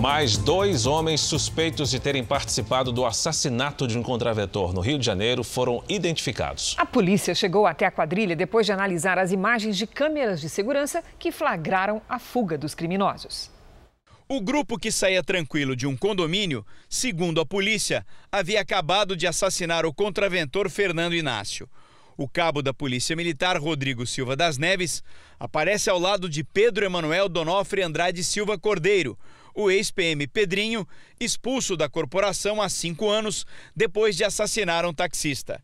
Mais dois homens suspeitos de terem participado do assassinato de um contraventor no Rio de Janeiro foram identificados. A polícia chegou até a quadrilha depois de analisar as imagens de câmeras de segurança que flagraram a fuga dos criminosos. O grupo que saía tranquilo de um condomínio, segundo a polícia, havia acabado de assassinar o contraventor Fernando Inácio. O cabo da Polícia Militar, Rodrigo Silva das Neves, aparece ao lado de Pedro Emanuel Donofre Andrade Silva Cordeiro, o ex-PM Pedrinho, expulso da corporação há cinco anos depois de assassinar um taxista.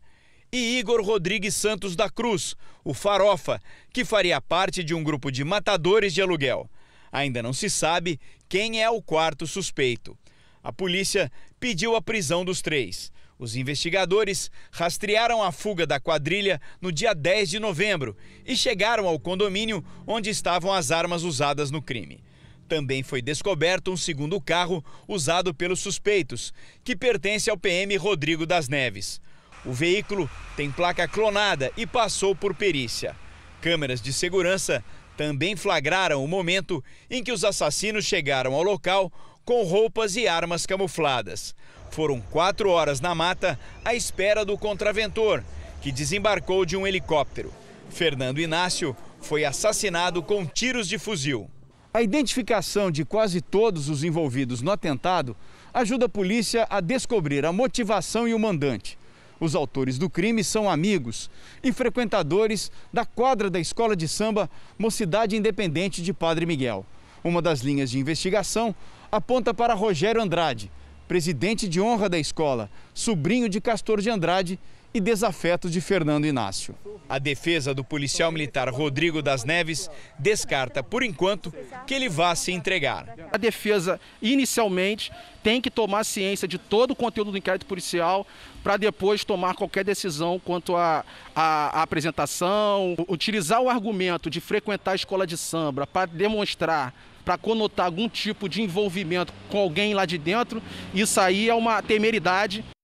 E Igor Rodrigues Santos da Cruz, o farofa, que faria parte de um grupo de matadores de aluguel. Ainda não se sabe quem é o quarto suspeito. A polícia pediu a prisão dos três. Os investigadores rastrearam a fuga da quadrilha no dia 10 de novembro e chegaram ao condomínio onde estavam as armas usadas no crime. Também foi descoberto um segundo carro usado pelos suspeitos, que pertence ao PM Rodrigo das Neves. O veículo tem placa clonada e passou por perícia. Câmeras de segurança também flagraram o momento em que os assassinos chegaram ao local com roupas e armas camufladas. Foram quatro horas na mata à espera do contraventor, que desembarcou de um helicóptero. Fernando Inácio foi assassinado com tiros de fuzil. A identificação de quase todos os envolvidos no atentado ajuda a polícia a descobrir a motivação e o mandante. Os autores do crime são amigos e frequentadores da quadra da escola de samba Mocidade Independente de Padre Miguel. Uma das linhas de investigação aponta para Rogério Andrade, presidente de honra da escola, sobrinho de Castor de Andrade e desafeto de Fernando Inácio. A defesa do policial militar Rodrigo das Neves descarta, por enquanto, que ele vá se entregar. A defesa, inicialmente, tem que tomar ciência de todo o conteúdo do inquérito policial para depois tomar qualquer decisão quanto à apresentação, utilizar o argumento de frequentar a escola de samba para demonstrar para conotar algum tipo de envolvimento com alguém lá de dentro, isso aí é uma temeridade